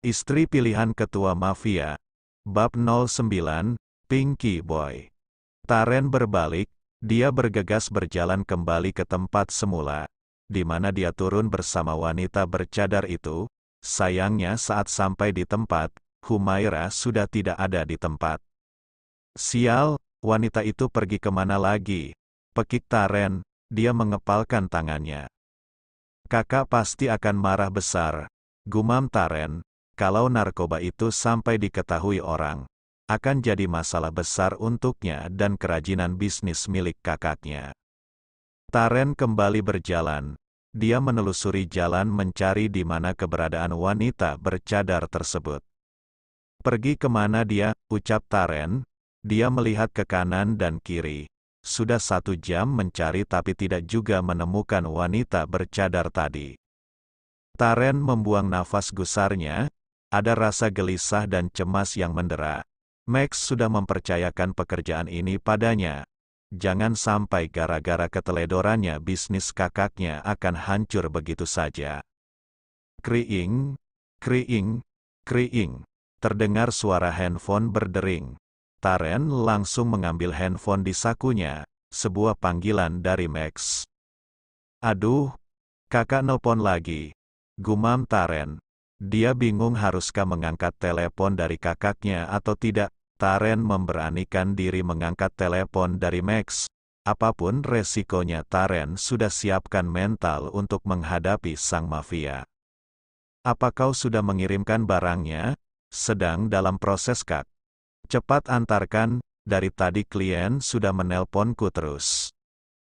Istri pilihan ketua mafia. Bab 09, Pinky Boy. Taren berbalik, dia bergegas berjalan kembali ke tempat semula, di mana dia turun bersama wanita bercadar itu. Sayangnya saat sampai di tempat, Humaira sudah tidak ada di tempat. Sial, wanita itu pergi kemana lagi? Pekik Taren, dia mengepalkan tangannya. Kakak pasti akan marah besar. Gumam Taren, kalau narkoba itu sampai diketahui orang, akan jadi masalah besar untuknya dan kerajinan bisnis milik kakaknya. Taren kembali berjalan. Dia menelusuri jalan mencari di mana keberadaan wanita bercadar tersebut. Pergi kemana dia, ucap Taren. Dia melihat ke kanan dan kiri. Sudah satu jam mencari tapi tidak juga menemukan wanita bercadar tadi. Taren membuang nafas gusarnya, ada rasa gelisah dan cemas yang mendera. Max sudah mempercayakan pekerjaan ini padanya. Jangan sampai gara-gara keteledorannya bisnis kakaknya akan hancur begitu saja. Kriing, kriing, kriing. Terdengar suara handphone berdering. Taren langsung mengambil handphone di sakunya, sebuah panggilan dari Max. Aduh, kakak nelpon lagi. Gumam Taren, dia bingung haruskah mengangkat telepon dari kakaknya atau tidak. Taren memberanikan diri mengangkat telepon dari Max. Apapun resikonya Taren sudah siapkan mental untuk menghadapi sang mafia. Apa kau sudah mengirimkan barangnya? Sedang dalam proses kak. Cepat antarkan, dari tadi klien sudah menelponku terus.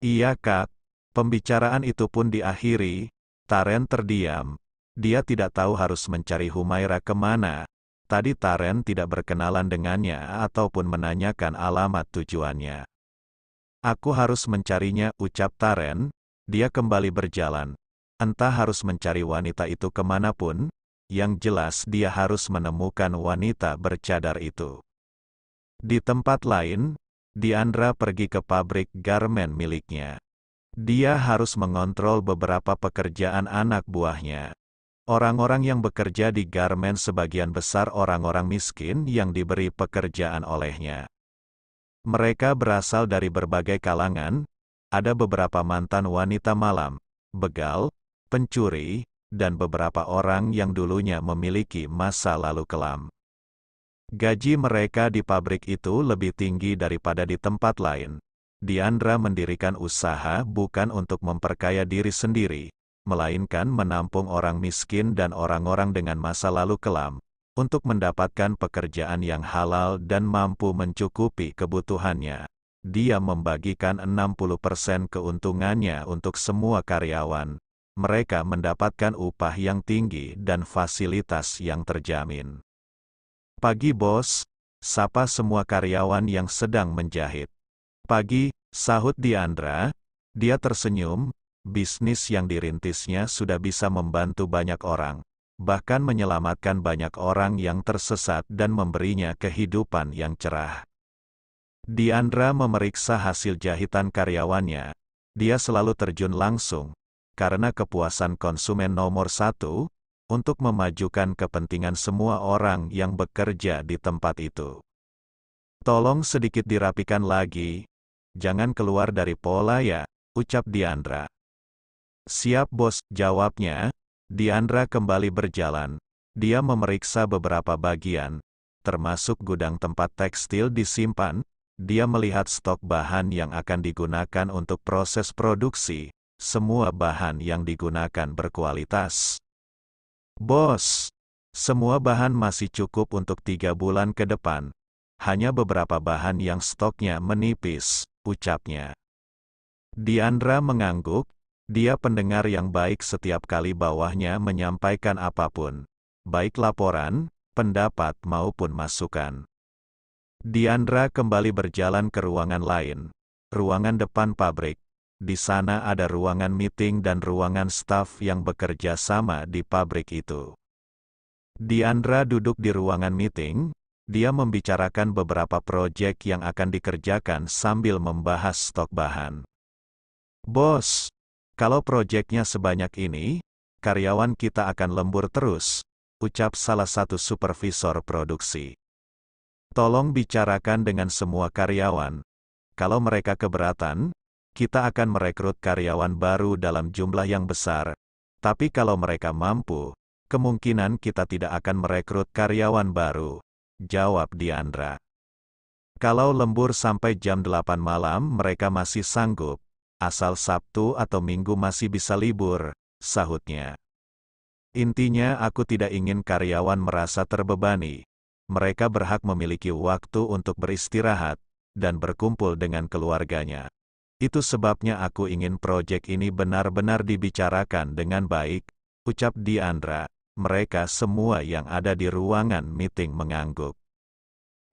Iya kak, pembicaraan itu pun diakhiri, Taren terdiam, dia tidak tahu harus mencari Humaira kemana. Tadi Taren tidak berkenalan dengannya ataupun menanyakan alamat tujuannya. Aku harus mencarinya, ucap Taren. Dia kembali berjalan. Entah harus mencari wanita itu kemanapun, yang jelas dia harus menemukan wanita bercadar itu. Di tempat lain, Diandra pergi ke pabrik garmen miliknya. Dia harus mengontrol beberapa pekerjaan anak buahnya. Orang-orang yang bekerja di garmen sebagian besar orang-orang miskin yang diberi pekerjaan olehnya. Mereka berasal dari berbagai kalangan, ada beberapa mantan wanita malam, begal, pencuri, dan beberapa orang yang dulunya memiliki masa lalu kelam. Gaji mereka di pabrik itu lebih tinggi daripada di tempat lain. Diandra mendirikan usaha bukan untuk memperkaya diri sendiri, melainkan menampung orang miskin dan orang-orang dengan masa lalu kelam, untuk mendapatkan pekerjaan yang halal dan mampu mencukupi kebutuhannya. Dia membagikan 60% keuntungannya untuk semua karyawan. Mereka mendapatkan upah yang tinggi dan fasilitas yang terjamin. Pagi bos, sapa semua karyawan yang sedang menjahit. Pagi, sahut Diandra, dia tersenyum, bisnis yang dirintisnya sudah bisa membantu banyak orang, bahkan menyelamatkan banyak orang yang tersesat dan memberinya kehidupan yang cerah. Diandra memeriksa hasil jahitan karyawannya. Dia selalu terjun langsung, karena kepuasan konsumen nomor satu, untuk memajukan kepentingan semua orang yang bekerja di tempat itu. Tolong sedikit dirapikan lagi. Jangan keluar dari pola ya, ucap Diandra. Siap bos, jawabnya. Diandra kembali berjalan. Dia memeriksa beberapa bagian, termasuk gudang tempat tekstil disimpan. Dia melihat stok bahan yang akan digunakan untuk proses produksi. Semua bahan yang digunakan berkualitas. Bos, semua bahan masih cukup untuk tiga bulan ke depan. Hanya beberapa bahan yang stoknya menipis, ucapnya. Diandra mengangguk, dia pendengar yang baik setiap kali bawahnya menyampaikan apapun, baik laporan, pendapat maupun masukan. Diandra kembali berjalan ke ruangan lain, ruangan depan pabrik. Di sana ada ruangan meeting dan ruangan staf yang bekerja sama di pabrik itu. Diandra duduk di ruangan meeting, dia membicarakan beberapa proyek yang akan dikerjakan sambil membahas stok bahan. Bos, kalau proyeknya sebanyak ini, karyawan kita akan lembur terus, ucap salah satu supervisor produksi. Tolong bicarakan dengan semua karyawan. Kalau mereka keberatan, kita akan merekrut karyawan baru dalam jumlah yang besar. Tapi kalau mereka mampu, kemungkinan kita tidak akan merekrut karyawan baru, jawab Diandra. Kalau lembur sampai jam 8 malam mereka masih sanggup, asal Sabtu atau Minggu masih bisa libur, sahutnya. Intinya aku tidak ingin karyawan merasa terbebani. Mereka berhak memiliki waktu untuk beristirahat, dan berkumpul dengan keluarganya. Itu sebabnya aku ingin proyek ini benar-benar dibicarakan dengan baik, ucap Diandra. Mereka semua yang ada di ruangan meeting mengangguk.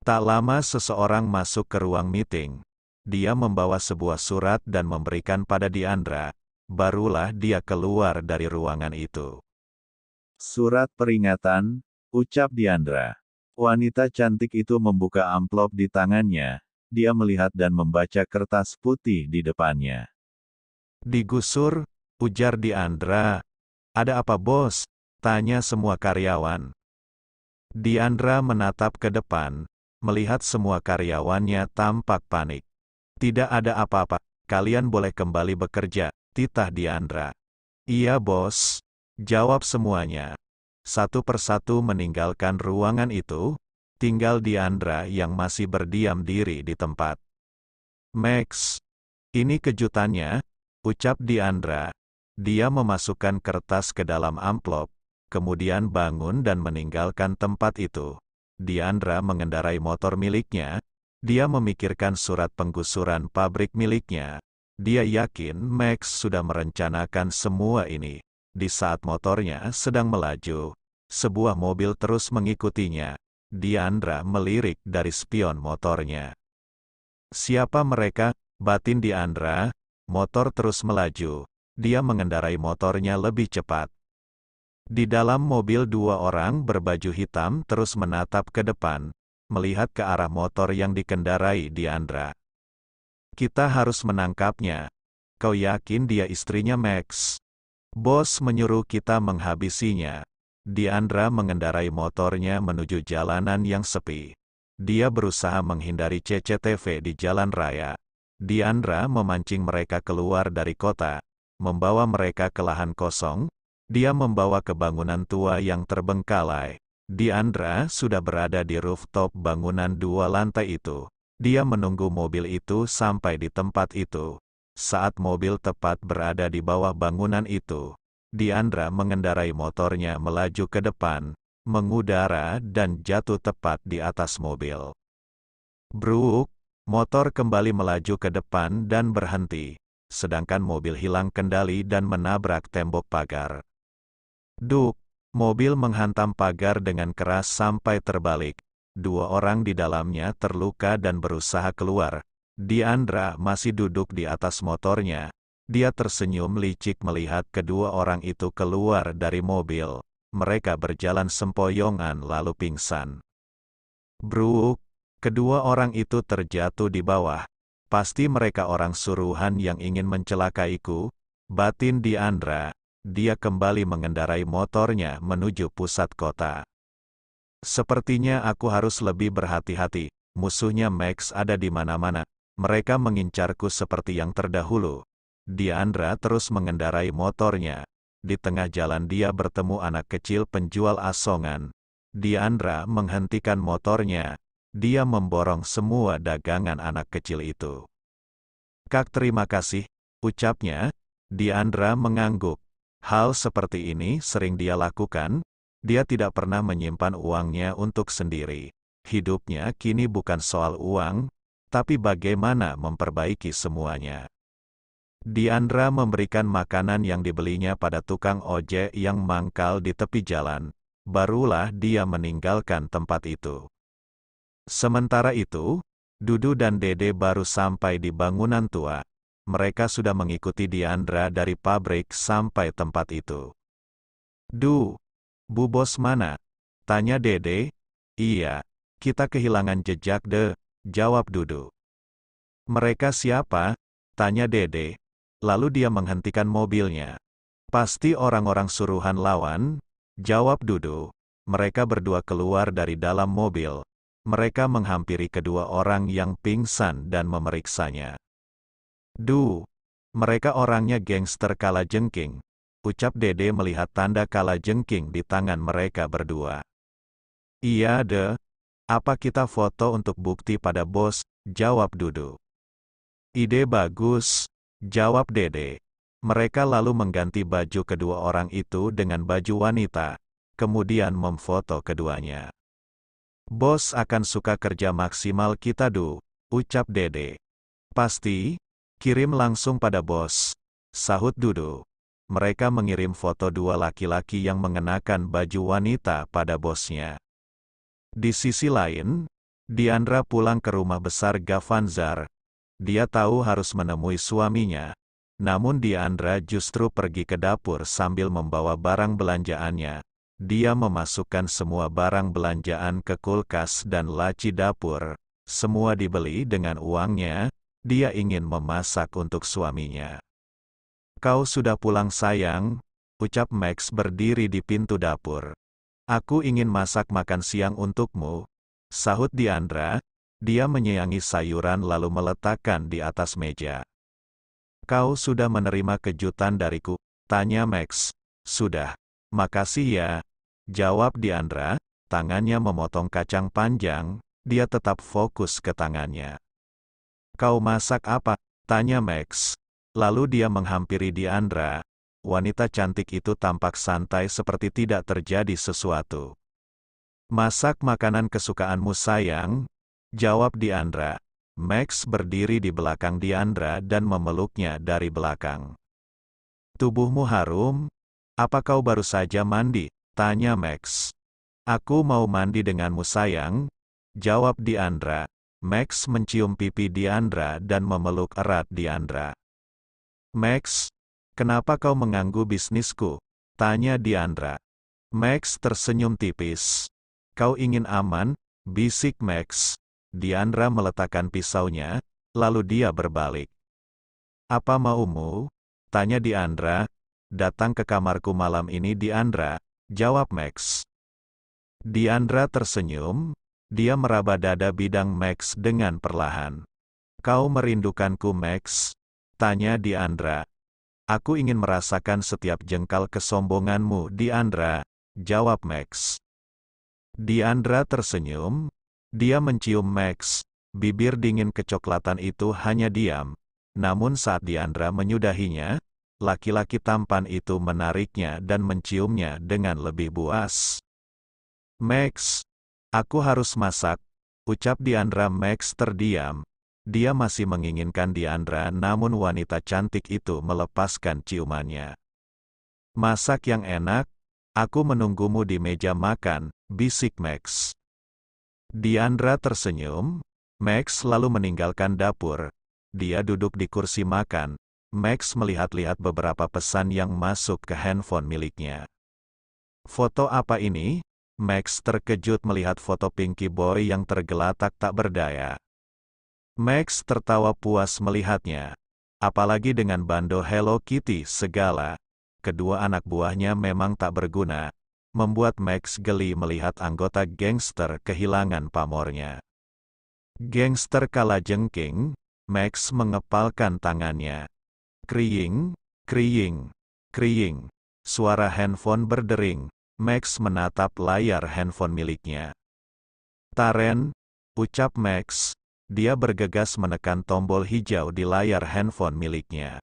Tak lama seseorang masuk ke ruang meeting dia membawa sebuah surat dan memberikan pada Diandra, barulah dia keluar dari ruangan itu. Surat peringatan, ucap Diandra. Wanita cantik itu membuka amplop di tangannya, dia melihat dan membaca kertas putih di depannya. Digusur, ujar Diandra. Ada apa bos? Tanya semua karyawan. Diandra menatap ke depan, melihat semua karyawannya tampak panik. Tidak ada apa-apa, kalian boleh kembali bekerja, titah Diandra. Iya bos, jawab semuanya. Satu persatu meninggalkan ruangan itu, tinggal Diandra yang masih berdiam diri di tempat. Max, ini kejutannya, ucap Diandra. Dia memasukkan kertas ke dalam amplop, kemudian bangun dan meninggalkan tempat itu. Diandra mengendarai motor miliknya, dia memikirkan surat penggusuran pabrik miliknya. Dia yakin Max sudah merencanakan semua ini. Di saat motornya sedang melaju, sebuah mobil terus mengikutinya. Diandra melirik dari spion motornya. Siapa mereka? Batin Diandra, motor terus melaju. Dia mengendarai motornya lebih cepat. Di dalam mobil dua orang berbaju hitam terus menatap ke depan, melihat ke arah motor yang dikendarai Diandra. Kita harus menangkapnya. Kau yakin dia istrinya Max? Bos menyuruh kita menghabisinya. Diandra mengendarai motornya menuju jalanan yang sepi. Dia berusaha menghindari CCTV di jalan raya. Diandra memancing mereka keluar dari kota, membawa mereka ke lahan kosong. Dia membawa ke bangunan tua yang terbengkalai. Diandra sudah berada di rooftop bangunan dua lantai itu. Dia menunggu mobil itu sampai di tempat itu. Saat mobil tepat berada di bawah bangunan itu, Diandra mengendarai motornya melaju ke depan, mengudara dan jatuh tepat di atas mobil. Bruk, motor kembali melaju ke depan dan berhenti, sedangkan mobil hilang kendali dan menabrak tembok pagar. Duk, Mobil menghantam pagar dengan keras sampai terbalik. Dua orang di dalamnya terluka dan berusaha keluar. Diandra masih duduk di atas motornya. Dia tersenyum licik melihat kedua orang itu keluar dari mobil. Mereka berjalan sempoyongan lalu pingsan. Bruk, kedua orang itu terjatuh di bawah. Pasti mereka orang suruhan yang ingin mencelakaiku, batin Diandra dia kembali mengendarai motornya menuju pusat kota. Sepertinya aku harus lebih berhati-hati, musuhnya Max ada di mana-mana, mereka mengincarku seperti yang terdahulu. Diandra terus mengendarai motornya. Di tengah jalan dia bertemu anak kecil penjual asongan. Diandra menghentikan motornya. Dia memborong semua dagangan anak kecil itu. Kak terima kasih, ucapnya. Diandra mengangguk. Hal seperti ini sering dia lakukan, dia tidak pernah menyimpan uangnya untuk sendiri. Hidupnya kini bukan soal uang, tapi bagaimana memperbaiki semuanya. Diandra memberikan makanan yang dibelinya pada tukang ojek yang mangkal di tepi jalan. Barulah dia meninggalkan tempat itu. Sementara itu, Dudu dan Dede baru sampai di bangunan tua mereka sudah mengikuti Diandra dari pabrik sampai tempat itu. Du, Bu Bos mana? Tanya Dede. Iya, kita kehilangan jejak de, jawab Dudu. Mereka siapa? Tanya Dede. Lalu dia menghentikan mobilnya. Pasti orang-orang suruhan lawan, jawab Dudu. Mereka berdua keluar dari dalam mobil. Mereka menghampiri kedua orang yang pingsan dan memeriksanya. Du, mereka orangnya gangster kala jengking, ucap Dede melihat tanda kala jengking di tangan mereka berdua. Iya de, apa kita foto untuk bukti pada bos, jawab Dudu. Ide bagus, jawab Dede. Mereka lalu mengganti baju kedua orang itu dengan baju wanita, kemudian memfoto keduanya. Bos akan suka kerja maksimal kita du, ucap Dede. Pasti, Kirim langsung pada bos. Sahut Dudu. Mereka mengirim foto dua laki-laki yang mengenakan baju wanita pada bosnya. Di sisi lain, Diandra pulang ke rumah besar Gavanzar. Dia tahu harus menemui suaminya. Namun Diandra justru pergi ke dapur sambil membawa barang belanjaannya. Dia memasukkan semua barang belanjaan ke kulkas dan laci dapur. Semua dibeli dengan uangnya, dia ingin memasak untuk suaminya. Kau sudah pulang sayang, ucap Max berdiri di pintu dapur. Aku ingin masak makan siang untukmu, sahut Diandra, dia menyayangi sayuran lalu meletakkan di atas meja. Kau sudah menerima kejutan dariku, tanya Max. Sudah, makasih ya, jawab Diandra, tangannya memotong kacang panjang, dia tetap fokus ke tangannya. Kau masak apa? Tanya Max. Lalu dia menghampiri Diandra. Wanita cantik itu tampak santai seperti tidak terjadi sesuatu. Masak makanan kesukaanmu sayang? Jawab Diandra. Max berdiri di belakang Diandra dan memeluknya dari belakang. Tubuhmu harum? Apa kau baru saja mandi? Tanya Max. Aku mau mandi denganmu sayang? Jawab Diandra. Max mencium pipi Diandra dan memeluk erat Diandra. Max, kenapa kau mengganggu bisnisku? Tanya Diandra. Max tersenyum tipis. Kau ingin aman? Bisik Max. Diandra meletakkan pisaunya, lalu dia berbalik. Apa maumu? Tanya Diandra. Datang ke kamarku malam ini Diandra, jawab Max. Diandra tersenyum, dia meraba dada bidang Max dengan perlahan. Kau merindukanku Max? Tanya Diandra. Aku ingin merasakan setiap jengkal kesombonganmu Diandra, jawab Max. Diandra tersenyum. Dia mencium Max. Bibir dingin kecoklatan itu hanya diam. Namun saat Diandra menyudahinya, laki-laki tampan itu menariknya dan menciumnya dengan lebih buas. Max, Aku harus masak, ucap Diandra Max terdiam. Dia masih menginginkan Diandra namun wanita cantik itu melepaskan ciumannya. Masak yang enak, aku menunggumu di meja makan, bisik Max. Diandra tersenyum, Max lalu meninggalkan dapur. Dia duduk di kursi makan, Max melihat-lihat beberapa pesan yang masuk ke handphone miliknya. Foto apa ini? Max terkejut melihat foto Pinky Boy yang tergeletak tak berdaya. Max tertawa puas melihatnya. Apalagi dengan bando Hello Kitty segala. Kedua anak buahnya memang tak berguna, membuat Max geli melihat anggota gangster kehilangan pamornya. Gangster kala jengking, Max mengepalkan tangannya. Kriing, kriing, kriing. Suara handphone berdering, Max menatap layar handphone miliknya. Taren, ucap Max. Dia bergegas menekan tombol hijau di layar handphone miliknya.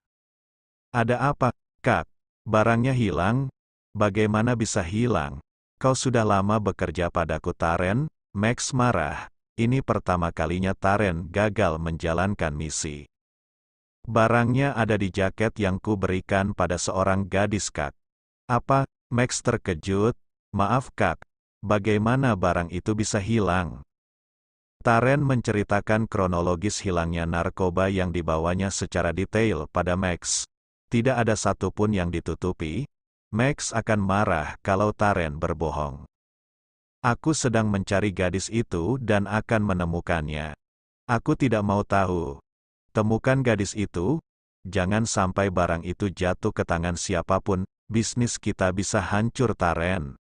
Ada apa, Kak? Barangnya hilang? Bagaimana bisa hilang? Kau sudah lama bekerja padaku Taren, Max marah. Ini pertama kalinya Taren gagal menjalankan misi. Barangnya ada di jaket yang kuberikan pada seorang gadis kak. Apa, Max terkejut, maaf kak, bagaimana barang itu bisa hilang? Taren menceritakan kronologis hilangnya narkoba yang dibawanya secara detail pada Max. Tidak ada satupun yang ditutupi, Max akan marah kalau Taren berbohong. Aku sedang mencari gadis itu dan akan menemukannya. Aku tidak mau tahu. Temukan gadis itu, jangan sampai barang itu jatuh ke tangan siapapun, bisnis kita bisa hancur Taren.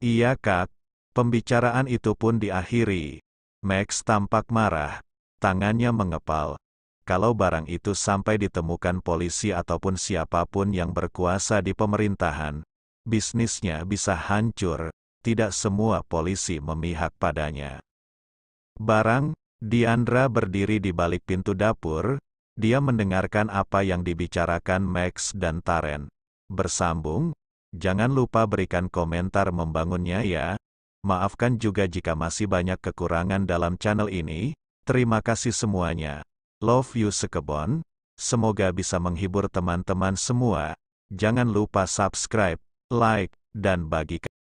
Iya Kak, pembicaraan itu pun diakhiri. Max tampak marah, tangannya mengepal. Kalau barang itu sampai ditemukan polisi ataupun siapapun yang berkuasa di pemerintahan, bisnisnya bisa hancur, tidak semua polisi memihak padanya. Barang, Diandra berdiri di balik pintu dapur, dia mendengarkan apa yang dibicarakan Max dan Taren. Bersambung, jangan lupa berikan komentar membangunnya ya. Maafkan juga jika masih banyak kekurangan dalam channel ini. Terima kasih semuanya. Love you sekebon. Semoga bisa menghibur teman-teman semua. Jangan lupa subscribe, like, dan bagikan.